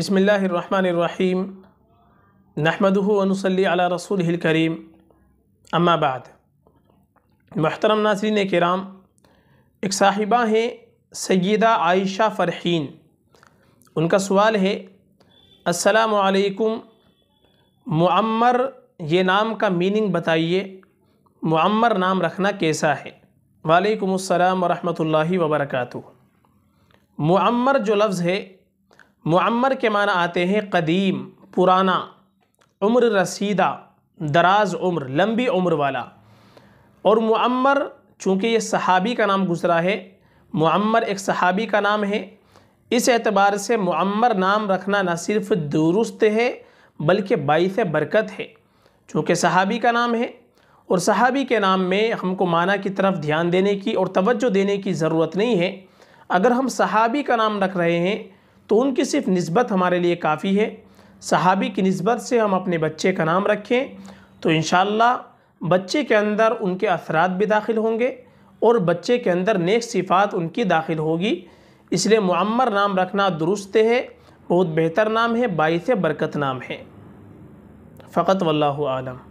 बसमीम नहमदनसली रसूल करीम अम्माबाद महतरम नाजरीन कराम एक साहिबा हैं सैदा आयशा फ़रहीन उनका सवाल है असलकुम मम्मर ये नाम का मीनिंग बताइए मम्मर नाम रखना कैसा है वालेकुम अस्सलाम वरहमतुल्लाहि वबरकातुहू मम्मर जो लफ्ज़ है मम्मर के माना आते हैं कदीम पुराना उम्र रसीदा दराज उम्र लंबी उम्र वाला और मम्मर चूँकि ये सहाबी का नाम गुजरा है मम्मर एक सहाबी का नाम है इस एतबार से मम्मर नाम रखना न सिर्फ दुरुस्त है बल्कि बाईस बरकत है चूँकि सहाबी का नाम है और सहाबी के नाम में हमको माना की तरफ ध्यान देने की और तवज्जो देने की ज़रूरत नहीं है अगर हम सहाबी का नाम रख रहे हैं तो उनकी सिर्फ नस्बत हमारे लिए काफ़ी है सहाबी की नस्बत से हम अपने बच्चे का नाम रखें तो इन बच्चे के अंदर उनके असरात भी दाखिल होंगे और बच्चे के अंदर नेक सिफ़ात उनकी दाखिल होगी इसलिए मम्मर नाम रखना दुरुस्त है बहुत बेहतर नाम है बाईस बरकत नाम है फ़कत वल्लम